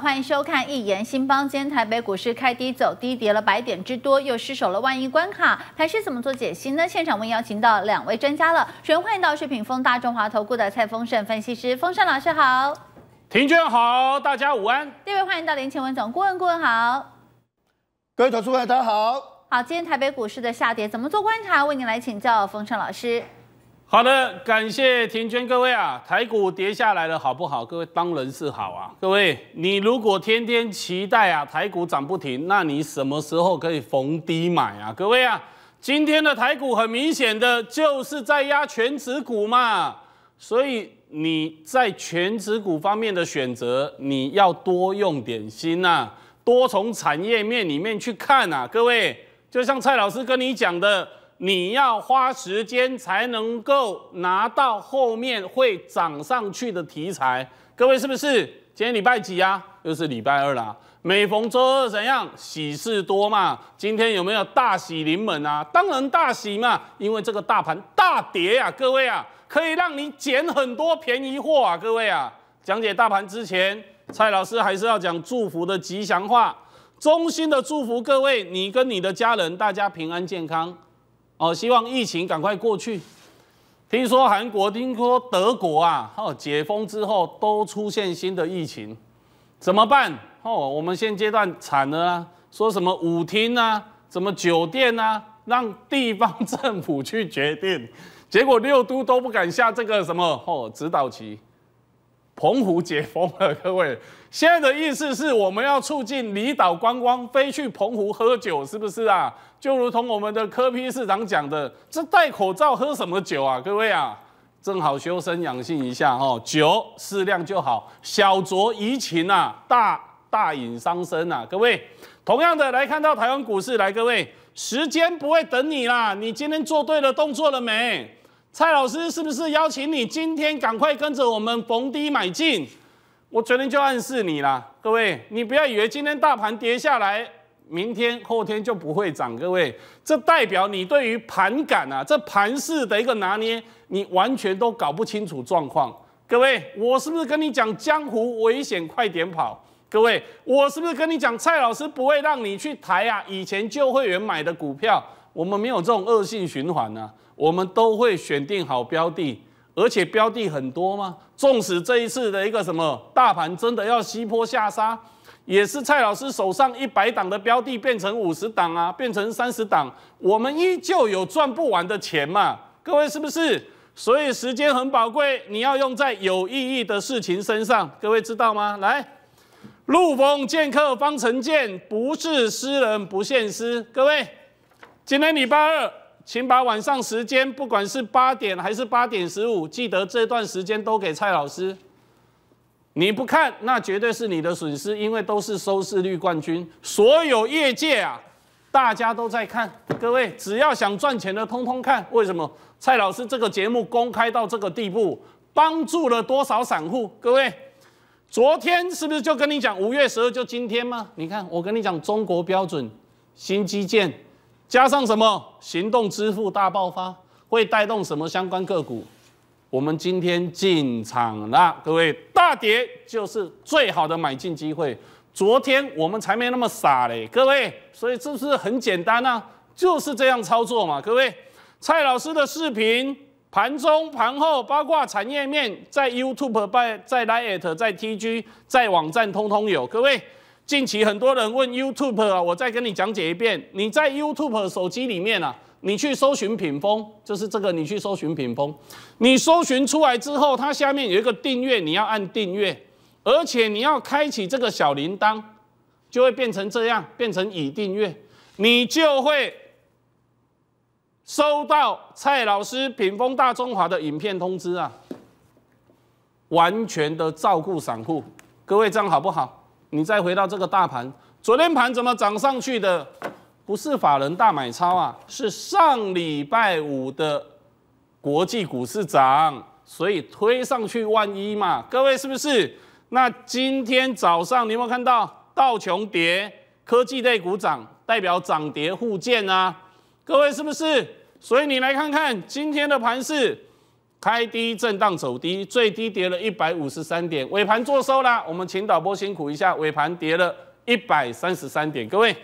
欢迎收看《一言新邦》。今天台北股市开低走，低跌了百点之多，又失守了万亿关卡。盘师怎么做解析呢？现场我们邀请到两位专家了。首先欢迎到是品风大众华投顾的蔡丰盛分析师，丰盛老师好，庭娟好，大家午安。第二位欢迎到林前文总顾问顾问好，各位投资朋友大家好。好，今天台北股市的下跌怎么做观察？为您来请教丰盛老师。好的，感谢田娟各位啊，台股跌下来了，好不好？各位当然是好啊，各位，你如果天天期待啊台股涨不停，那你什么时候可以逢低买啊？各位啊，今天的台股很明显的就是在压全职股嘛，所以你在全职股方面的选择，你要多用点心呐，多从产业面里面去看呐，各位，就像蔡老师跟你讲的。你要花时间才能够拿到后面会涨上去的题材，各位是不是？今天礼拜几啊？又是礼拜二啦。每逢周二怎样？喜事多嘛。今天有没有大喜临门啊？当然大喜嘛，因为这个大盘大跌呀，各位啊，可以让你捡很多便宜货啊，各位啊。讲解大盘之前，蔡老师还是要讲祝福的吉祥话，衷心的祝福各位你跟你的家人，大家平安健康。哦，希望疫情赶快过去。听说韩国、听说德国啊，哦，解封之后都出现新的疫情，怎么办？哦，我们现阶段惨了啊！说什么舞厅啊，什么酒店啊，让地方政府去决定，结果六都都不敢下这个什么哦指导棋。澎湖解封了，各位，现在的意思是我们要促进离岛观光，飞去澎湖喝酒，是不是啊？就如同我们的科批市长讲的，这戴口罩喝什么酒啊？各位啊，正好修身养性一下哦，酒适量就好，小酌怡情啊，大大饮伤身啊，各位。同样的来看到台湾股市，来各位，时间不会等你啦，你今天做对了动作了没？蔡老师是不是邀请你今天赶快跟着我们逢低买进？我昨天就暗示你啦，各位，你不要以为今天大盘跌下来，明天后天就不会涨。各位，这代表你对于盘感啊，这盘势的一个拿捏，你完全都搞不清楚状况。各位，我是不是跟你讲江湖危险，快点跑？各位，我是不是跟你讲蔡老师不会让你去抬啊？以前旧会员买的股票，我们没有这种恶性循环呢。我们都会选定好标的，而且标的很多吗？纵使这一次的一个什么大盘真的要西坡下沙，也是蔡老师手上一百档的标的变成五十档啊，变成三十档，我们依旧有赚不完的钱嘛？各位是不是？所以时间很宝贵，你要用在有意义的事情身上。各位知道吗？来，路逢剑客方成剑，不是诗人不献诗。各位，今天礼拜二。请把晚上时间，不管是八点还是八点十五，记得这段时间都给蔡老师。你不看，那绝对是你的损失，因为都是收视率冠军，所有业界啊，大家都在看。各位，只要想赚钱的，通通看。为什么？蔡老师这个节目公开到这个地步，帮助了多少散户？各位，昨天是不是就跟你讲五月十二就今天吗？你看，我跟你讲中国标准新基建。加上什么行动支付大爆发，会带动什么相关个股？我们今天进场了，各位大跌就是最好的买进机会。昨天我们才没那么傻嘞，各位，所以是不是很简单呢？就是这样操作嘛，各位。蔡老师的视频、盘中盘后包括产业面，在 YouTube、在在 Line、在 TG、在网站通通有，各位。近期很多人问 YouTube 啊，我再跟你讲解一遍。你在 YouTube 手机里面啊，你去搜寻品峰，就是这个，你去搜寻品峰。你搜寻出来之后，它下面有一个订阅，你要按订阅，而且你要开启这个小铃铛，就会变成这样，变成已订阅，你就会收到蔡老师品风大中华的影片通知啊。完全的照顾散户，各位这样好不好？你再回到这个大盘，昨天盘怎么涨上去的？不是法人大买超啊，是上礼拜五的国际股市涨，所以推上去万一嘛？各位是不是？那今天早上你有没有看到道琼跌，科技类股涨，代表涨跌互见啊？各位是不是？所以你来看看今天的盘势。开低震荡走低，最低跌了一百五十三点，尾盘做收啦。我们请导播辛苦一下，尾盘跌了一百三十三点。各位，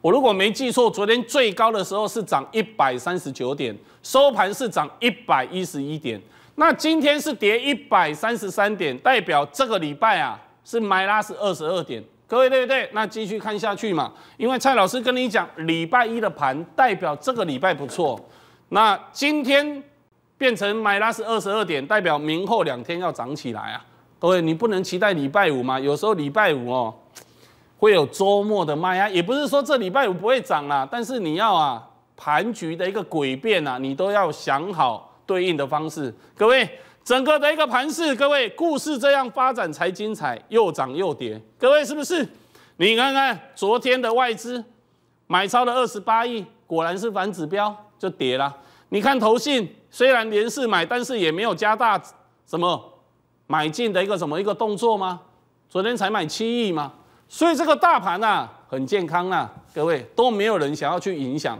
我如果没记错，昨天最高的时候是涨一百三十九点，收盘是涨一百一十一点。那今天是跌一百三十三点，代表这个礼拜啊是买拉是二十二点。各位对不对？那继续看下去嘛，因为蔡老师跟你讲，礼拜一的盘代表这个礼拜不错。那今天。变成买拉是二十二点，代表明后两天要涨起来啊！各位，你不能期待礼拜五嘛？有时候礼拜五哦，会有周末的卖啊，也不是说这礼拜五不会涨啦，但是你要啊，盘局的一个诡辩呐，你都要想好对应的方式。各位，整个的一个盘势，各位故事这样发展才精彩，又涨又跌，各位是不是？你看看昨天的外资买超了二十八亿，果然是反指标就跌了。你看投信。虽然连续买，但是也没有加大什么买进的一个什么一个动作吗？昨天才买七亿吗？所以这个大盘啊，很健康啊，各位都没有人想要去影响，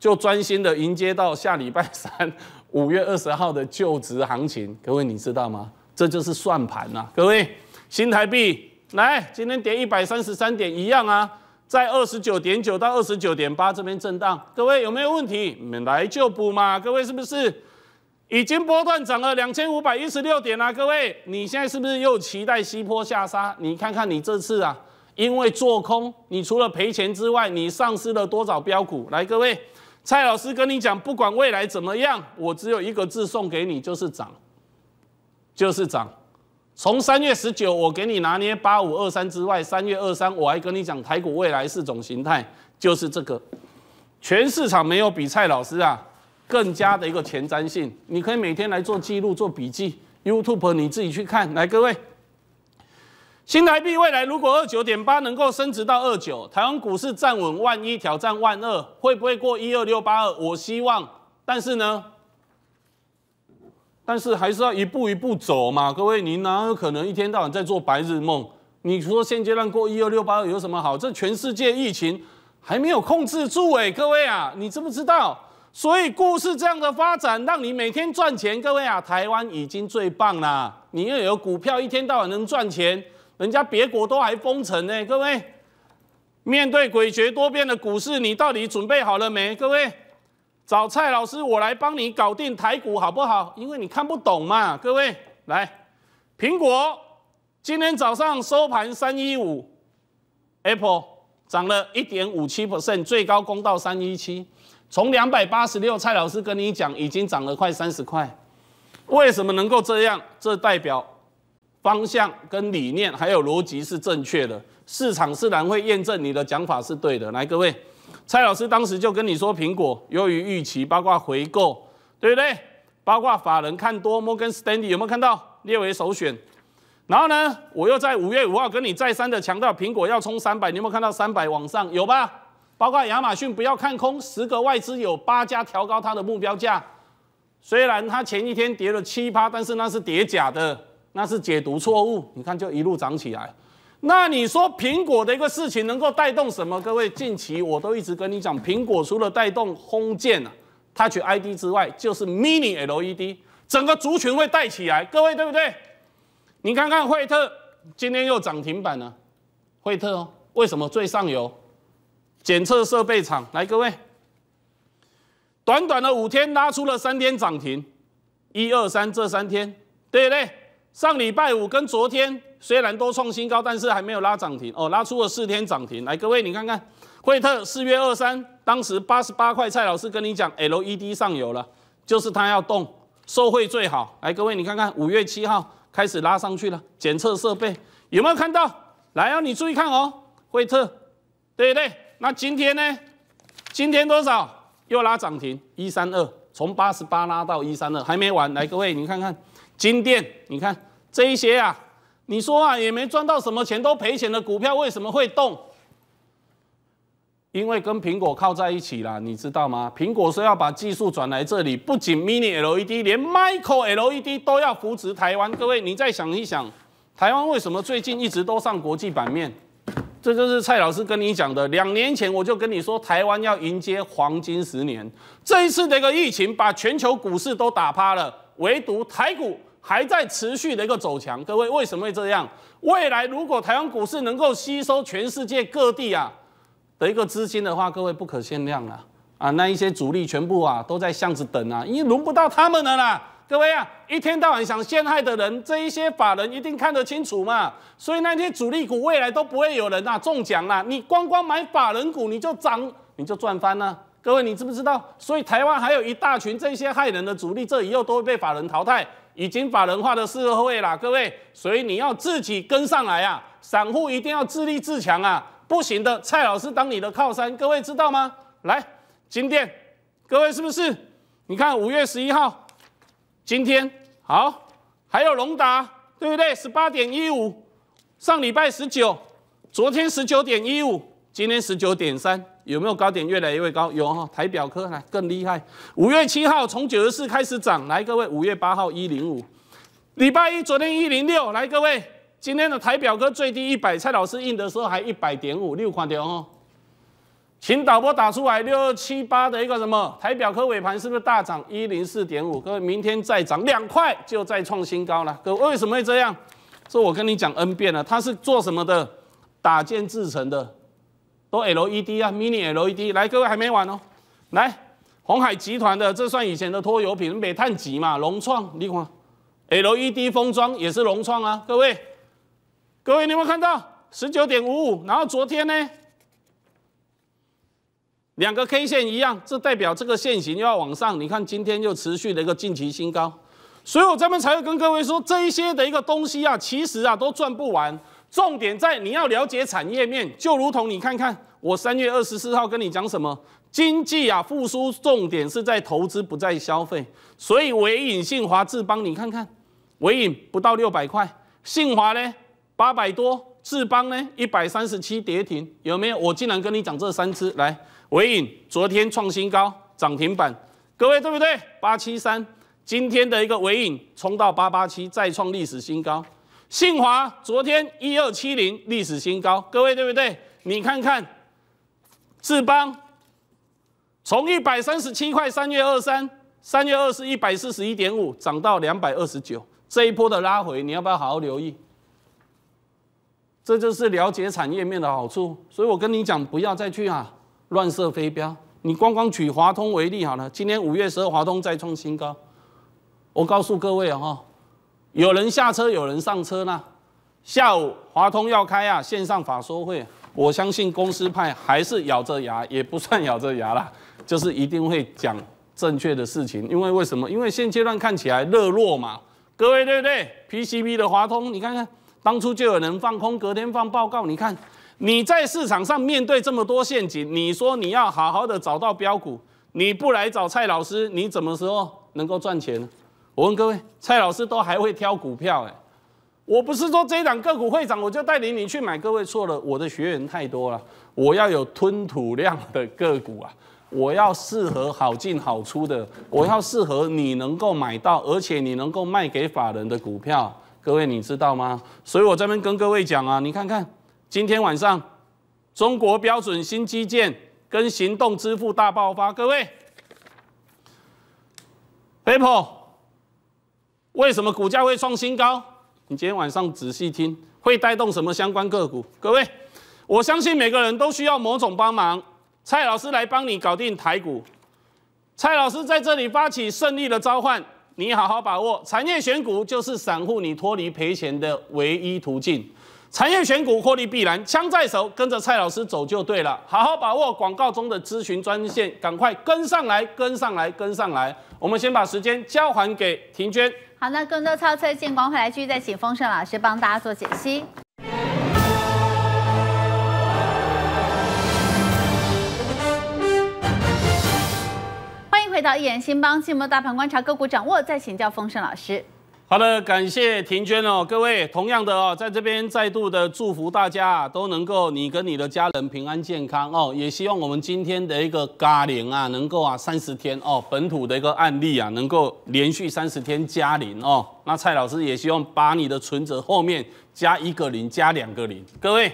就专心的迎接到下礼拜三 五月二十号的就职行情。各位你知道吗？这就是算盘呐，各位新台币来今天跌一百三十三点一样啊，在二十九点九到二十九点八这边震荡，各位有没有问题？你们来就补嘛，各位是不是？已经波段涨了两千五百一十六点啦，各位，你现在是不是又期待西坡下沙？你看看你这次啊，因为做空，你除了赔钱之外，你丧失了多少标股？来，各位，蔡老师跟你讲，不管未来怎么样，我只有一个字送给你，就是涨，就是涨。从三月十九我给你拿捏八五二三之外，三月二三我还跟你讲，台股未来四种形态，就是这个，全市场没有比蔡老师啊。更加的一个前瞻性，你可以每天来做记录、做笔记。YouTube 你自己去看。来，各位，新台币未来如果二九点八能够升值到二九，台湾股市站稳万一挑战万二，会不会过一二六八二？我希望，但是呢，但是还是要一步一步走嘛。各位，你哪有可能一天到晚在做白日梦？你说现阶段过一二六八二有什么好？这全世界疫情还没有控制住哎，各位啊，你知不知道？所以故事这样的发展，让你每天赚钱，各位啊，台湾已经最棒啦！你又有股票，一天到晚能赚钱，人家别国都还封城呢，各位。面对诡谲多变的股市，你到底准备好了没？各位，找蔡老师，我来帮你搞定台股好不好？因为你看不懂嘛，各位。来，苹果今天早上收盘三一五，Apple 涨了一点五七 percent，最高攻到三一七。从两百八十六，蔡老师跟你讲，已经涨了快三十块，为什么能够这样？这代表方向跟理念还有逻辑是正确的，市场自然会验证你的讲法是对的。来，各位，蔡老师当时就跟你说，苹果由于预期八卦回购，对不对？八卦法人看多摩根 Stanley 有没有看到列为首选？然后呢，我又在五月五号跟你再三的强调，苹果要冲三百，你有没有看到三百往上？有吧？包括亚马逊，不要看空，十个外资有八家调高它的目标价。虽然它前一天跌了七趴，但是那是跌假的，那是解读错误。你看就一路涨起来。那你说苹果的一个事情能够带动什么？各位，近期我都一直跟你讲，苹果除了带动鸿渐了，Touch ID 之外，就是 Mini LED，整个族群会带起来，各位对不对？你看看惠特今天又涨停板了，惠特哦，为什么最上游？检测设备厂，来各位，短短的五天拉出了三天涨停，一二三这三天，对不对？上礼拜五跟昨天虽然都创新高，但是还没有拉涨停哦，拉出了四天涨停。来各位，你看看，惠特四月二三当时八十八块，蔡老师跟你讲，LED 上游了，就是它要动，受惠最好。来各位，你看看五月七号开始拉上去了，检测设备有没有看到？来哦，你注意看哦，惠特，对不对？那今天呢？今天多少？又拉涨停，一三二，从八十八拉到一三二，还没完。来，各位，你看看金店，你看这一些啊，你说啊也没赚到什么钱，都赔钱的股票为什么会动？因为跟苹果靠在一起啦，你知道吗？苹果说要把技术转来这里，不仅 Mini LED，连 Micro LED 都要扶持台湾。各位，你再想一想，台湾为什么最近一直都上国际版面？这就是蔡老师跟你讲的，两年前我就跟你说，台湾要迎接黄金十年。这一次的一个疫情，把全球股市都打趴了，唯独台股还在持续的一个走强。各位为什么会这样？未来如果台湾股市能够吸收全世界各地啊的一个资金的话，各位不可限量了啊！那一些主力全部啊都在巷子等啊，因为轮不到他们了啦。各位啊，一天到晚想陷害的人，这一些法人一定看得清楚嘛。所以那些主力股未来都不会有人啊中奖啦。你光光买法人股你就涨你就赚翻了。各位你知不知道？所以台湾还有一大群这些害人的主力，这以后都会被法人淘汰，已经法人化的社会啦。各位，所以你要自己跟上来啊，散户一定要自立自强啊，不行的。蔡老师当你的靠山，各位知道吗？来，金店，各位是不是？你看五月十一号。今天好，还有龙达，对不对？十八点一五，上礼拜十九，昨天十九点一五，今天十九点三，有没有高点？越来越高，有哦，台表科来更厉害，五月七号从九十四开始涨，来各位，五月八号一零五，礼拜一昨天一零六，来各位，今天的台表科最低一百，蔡老师印的时候还一百点五六块点哦。请导播打出来六二七八的一个什么台表科尾盘是不是大涨一零四点五？各位明天再涨两块就再创新高了。各位为什么会这样？这我跟你讲 N 遍了，它是做什么的？打件制成的，都 LED 啊，Mini LED。来，各位还没完哦，来，红海集团的这算以前的拖油瓶，煤炭级嘛，融创，你看 LED 封装也是融创啊，各位，各位你有没有看到十九点五五？然后昨天呢？两个 K 线一样，这代表这个线型又要往上。你看今天又持续的一个近期新高，所以我这边才会跟各位说这一些的一个东西啊，其实啊都赚不完。重点在你要了解产业面，就如同你看看我三月二十四号跟你讲什么经济啊复苏重点是在投资，不在消费。所以唯影信华智邦，你看看唯影不到六百块，信华呢八百多，智邦呢一百三十七跌停，有没有？我竟然跟你讲这三只来。尾影昨天创新高，涨停板，各位对不对？八七三，今天的一个尾影冲到八八七，再创历史新高。信华昨天一二七零历史新高，各位对不对？你看看，智邦从一百三十七块三月二三，三月二十一百四十一点五涨到两百二十九，这一波的拉回，你要不要好好留意？这就是了解产业面的好处，所以我跟你讲，不要再去啊。乱射飞镖，你光光举华通为例好了。今年五月十二，华通再创新高。我告诉各位啊，有人下车，有人上车呢。下午华通要开啊线上法说会，我相信公司派还是咬着牙，也不算咬着牙啦，就是一定会讲正确的事情。因为为什么？因为现阶段看起来热络嘛，各位对不对？PCB 的华通，你看看当初就有人放空，隔天放报告，你看。你在市场上面对这么多陷阱，你说你要好好的找到标股，你不来找蔡老师，你怎么时候能够赚钱呢？我问各位，蔡老师都还会挑股票哎？我不是说这一档个股会涨，我就带领你去买。各位错了，我的学员太多了，我要有吞吐量的个股啊，我要适合好进好出的，我要适合你能够买到，而且你能够卖给法人的股票。各位你知道吗？所以我这边跟各位讲啊，你看看。今天晚上，中国标准新基建跟行动支付大爆发，各位，Apple 为什么股价会创新高？你今天晚上仔细听，会带动什么相关个股？各位，我相信每个人都需要某种帮忙，蔡老师来帮你搞定台股。蔡老师在这里发起胜利的召唤，你好好把握。产业选股就是散户你脱离赔钱的唯一途径。产业选股获利必然，枪在手，跟着蔡老师走就对了。好好把握广告中的咨询专线，赶快跟上来，跟上来，跟上来。我们先把时间交还给婷娟。好，那更多超车见光回来继续再请丰盛老师帮大家做解析。欢迎回到一言新邦，寂寞大盘观察个股掌握，再请教丰盛老师。好的，感谢婷娟哦，各位，同样的哦，在这边再度的祝福大家，都能够你跟你的家人平安健康哦，也希望我们今天的一个咖零啊，能够啊三十天哦，本土的一个案例啊，能够连续三十天加零哦。那蔡老师也希望把你的存折后面加一个零，加两个零。各位，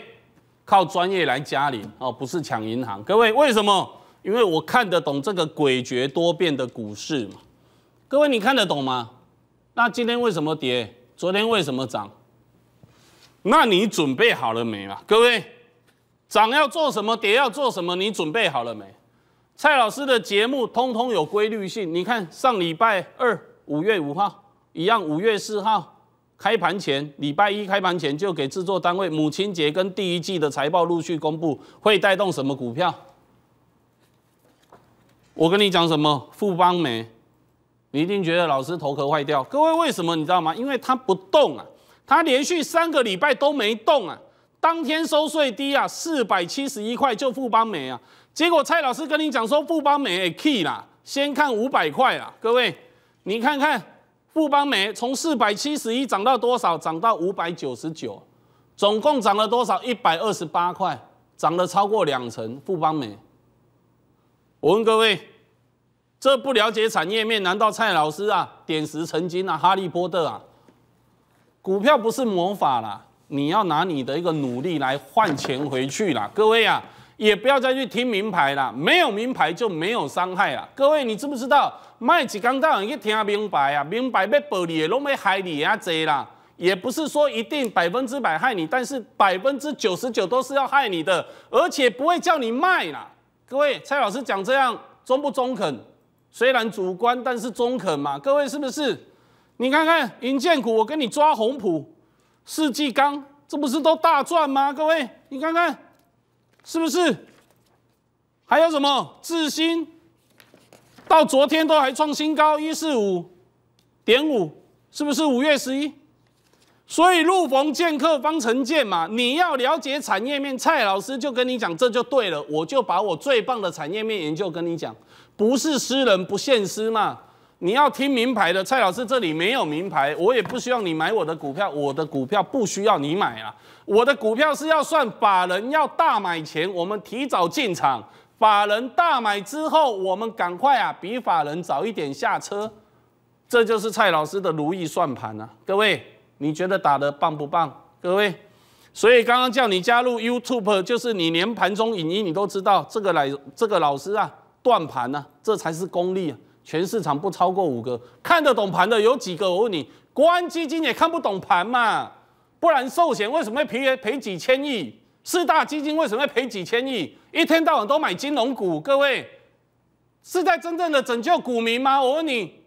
靠专业来加零哦，不是抢银行。各位，为什么？因为我看得懂这个诡谲多变的股市嘛。各位，你看得懂吗？那今天为什么跌？昨天为什么涨？那你准备好了没啊？各位，涨要做什么？跌要做什么？你准备好了没？蔡老师的节目通通有规律性。你看上礼拜二五月五号一样，五月四号开盘前，礼拜一开盘前就给制作单位母亲节跟第一季的财报陆续公布，会带动什么股票？我跟你讲什么？富邦没。你一定觉得老师头壳坏掉，各位为什么你知道吗？因为他不动啊，他连续三个礼拜都没动啊。当天收税低啊，四百七十一块就富邦美啊。结果蔡老师跟你讲说，富邦美 key 啦，先看五百块啦。各位，你看看富邦美从四百七十一涨到多少？涨到五百九十九，总共涨了多少？一百二十八块，涨了超过两成。富邦美，我问各位。这不了解产业面，难道蔡老师啊？点石成金啊？哈利波特啊？股票不是魔法啦，你要拿你的一个努力来换钱回去啦。各位啊，也不要再去听名牌啦，没有名牌就没有伤害啦。各位，你知不知道卖几钢刀人去听明白啊？明白被玻璃也拢卖害你啊，侪啦，也不是说一定百分之百害你，但是百分之九十九都是要害你的，而且不会叫你卖啦。各位，蔡老师讲这样中不中肯？虽然主观，但是中肯嘛，各位是不是？你看看银建股，我跟你抓红普、世纪钢，这不是都大赚吗？各位，你看看是不是？还有什么智新，到昨天都还创新高一四五点五，是不是五月十一？所以路逢剑客方成剑嘛，你要了解产业面，蔡老师就跟你讲，这就对了，我就把我最棒的产业面研究跟你讲。不是诗人不献诗嘛？你要听名牌的蔡老师，这里没有名牌，我也不需要你买我的股票，我的股票不需要你买啊。我的股票是要算法人要大买前，我们提早进场，法人大买之后，我们赶快啊比法人早一点下车，这就是蔡老师的如意算盘啊，各位，你觉得打的棒不棒？各位，所以刚刚叫你加入 YouTube，就是你连盘中影音你都知道这个来这个老师啊。断盘呢？这才是功力啊！全市场不超过五个看得懂盘的，有几个？我问你，国安基金也看不懂盘嘛？不然寿险为什么会赔赔几千亿？四大基金为什么会赔几千亿？一天到晚都买金融股，各位是在真正的拯救股民吗？我问你，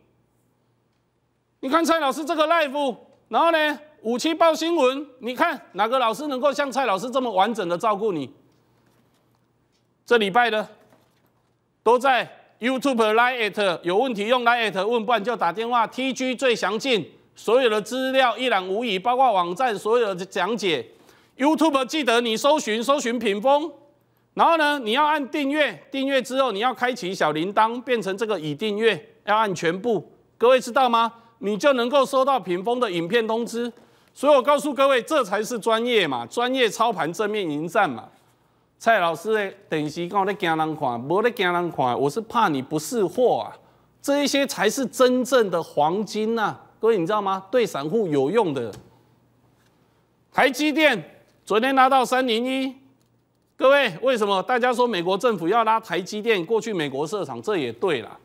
你看蔡老师这个 l i f e 然后呢五七报新闻，你看哪个老师能够像蔡老师这么完整的照顾你？这礼拜呢？都在 YouTube l Live i t 有问题用 l Live i t 问，不然就打电话 TG 最详尽，所有的资料一览无遗，包括网站所有的讲解。YouTube 记得你搜寻搜寻屏风，然后呢你要按订阅，订阅之后你要开启小铃铛，变成这个已订阅，要按全部，各位知道吗？你就能够收到屏风的影片通知。所以我告诉各位，这才是专业嘛，专业操盘正面迎战嘛。蔡老师咧，等于是讲在惊人看，无在惊人看，我是怕你不识货啊！这一些才是真正的黄金呐，各位你知道吗？对散户有用的，台积电昨天拿到三零一，各位为什么？大家说美国政府要拉台积电过去美国市场，这也对啦。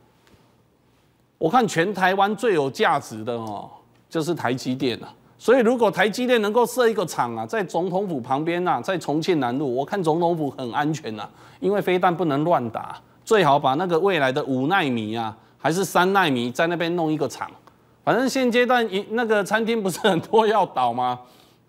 我看全台湾最有价值的哦，就是台积电了。所以，如果台积电能够设一个厂啊，在总统府旁边啊，在重庆南路，我看总统府很安全呐，因为非但不能乱打，最好把那个未来的五奈米啊，还是三奈米，在那边弄一个厂。反正现阶段一那个餐厅不是很多要倒吗？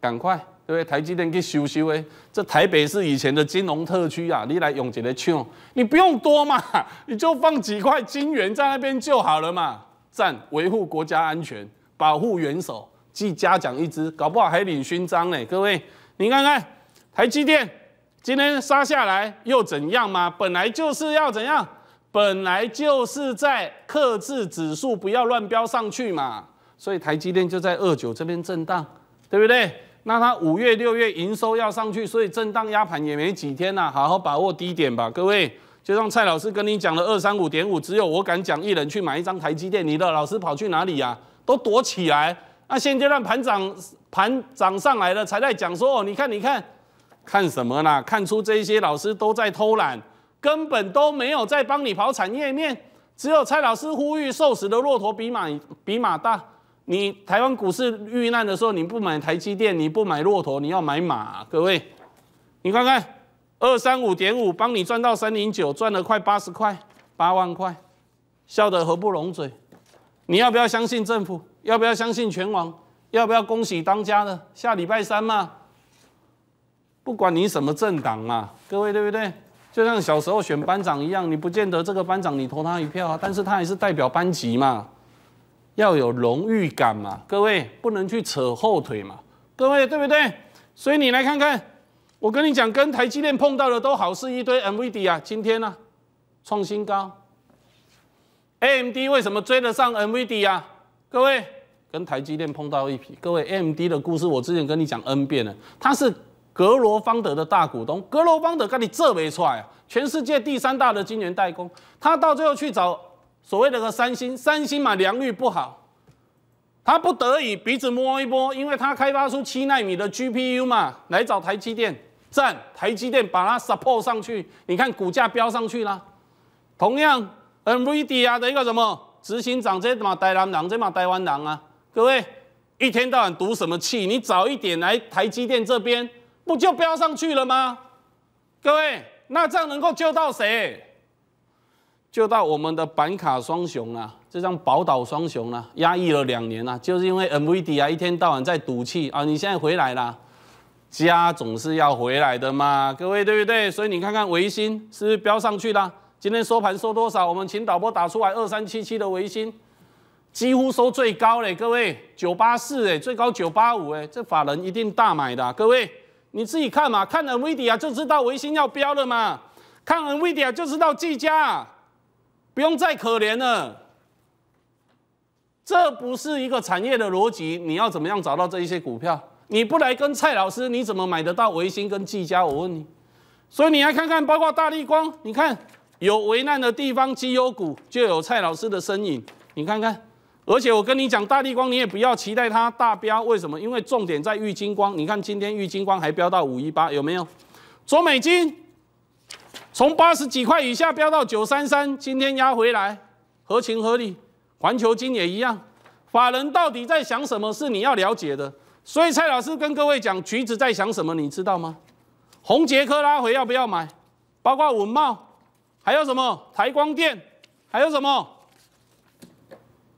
赶快，对不对？台积电去修修诶，这台北是以前的金融特区啊，你来用这的券，你不用多嘛，你就放几块金元在那边就好了嘛。赞，维护国家安全，保护元首。即嘉奖一支，搞不好还领勋章呢。各位，你看看台积电今天杀下来又怎样嘛？本来就是要怎样，本来就是在克制指数不要乱飙上去嘛。所以台积电就在二九这边震荡，对不对？那它五月、六月营收要上去，所以震荡压盘也没几天了。好好把握低点吧，各位。就像蔡老师跟你讲了二三五点五，只有我敢讲，一人去买一张台积电。你的老师跑去哪里呀？都躲起来。那现阶段盘涨，盘涨上来了，才在讲说哦，你看，你看，看什么啦？看出这些老师都在偷懒，根本都没有在帮你跑产业面。只有蔡老师呼吁：瘦死的骆驼比马比马大。你台湾股市遇难的时候，你不买台积电，你不买骆驼，你要买马。各位，你看看二三五点五，帮你赚到三零九，赚了快八十块，八万块，笑得合不拢嘴。你要不要相信政府？要不要相信拳王？要不要恭喜当家的？下礼拜三嘛，不管你什么政党嘛，各位对不对？就像小时候选班长一样，你不见得这个班长你投他一票，啊，但是他还是代表班级嘛，要有荣誉感嘛，各位不能去扯后腿嘛，各位对不对？所以你来看看，我跟你讲，跟台积电碰到的都好事一堆 MVD 啊，今天呢创新高，AMD 为什么追得上 MVD 啊？各位跟台积电碰到一匹，各位 M D 的故事，我之前跟你讲 N 遍了。他是格罗方德的大股东，格罗方德跟你这没错啊，全世界第三大的晶圆代工，他到最后去找所谓的个三星，三星嘛良率不好，他不得已鼻子摸一波，因为他开发出七纳米的 G P U 嘛，来找台积电站，台积电把它 support 上去，你看股价飙上去了。同样，N V I D I A 的一个什么？执行长，这嘛台湾党，这嘛台湾党啊，各位一天到晚赌什么气？你早一点来台积电这边，不就飙上去了吗？各位，那这样能够救到谁？救到我们的板卡双雄啊，这张宝岛双雄啊，压抑了两年了，就是因为 MVD 啊，一天到晚在赌气啊，你现在回来了，家总是要回来的嘛，各位对不对？所以你看看维新是不是飙上去了？今天收盘收多少？我们请导播打出来，二三七七的维新几乎收最高嘞，各位九八四哎，最高九八五哎，这法人一定大买的，各位你自己看嘛，看 NVD a 就知道维新要飙了嘛，看 NVD a 就知道技嘉不用再可怜了。这不是一个产业的逻辑，你要怎么样找到这一些股票？你不来跟蔡老师，你怎么买得到维新跟技嘉？我问你，所以你来看看，包括大立光，你看。有危难的地方，绩优股就有蔡老师的身影。你看看，而且我跟你讲，大地光你也不要期待它大飙，为什么？因为重点在玉金光。你看今天玉金光还飙到五一八，有没有？中美金从八十几块以下飙到九三三，今天压回来，合情合理。环球金也一样，法人到底在想什么？是你要了解的。所以蔡老师跟各位讲，橘子在想什么，你知道吗？红杰科拉回要不要买？包括文茂。还有什么台光电？还有什么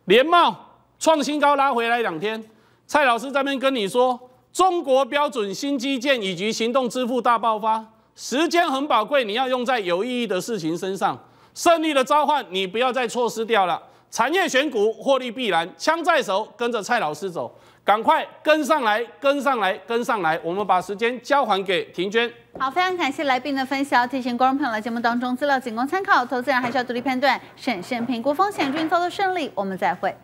联茂创新高拉回来两天。蔡老师这边跟你说，中国标准新基建以及行动支付大爆发，时间很宝贵，你要用在有意义的事情身上。胜利的召唤，你不要再错失掉了。产业选股获利必然，枪在手，跟着蔡老师走。赶快跟上来，跟上来，跟上来！我们把时间交还给婷娟。好，非常感谢来宾的分享。提醒观众朋友，来节目当中，资料仅供参考，投资人还是要独立判断，审慎评估风险，祝您操作顺利。我们再会。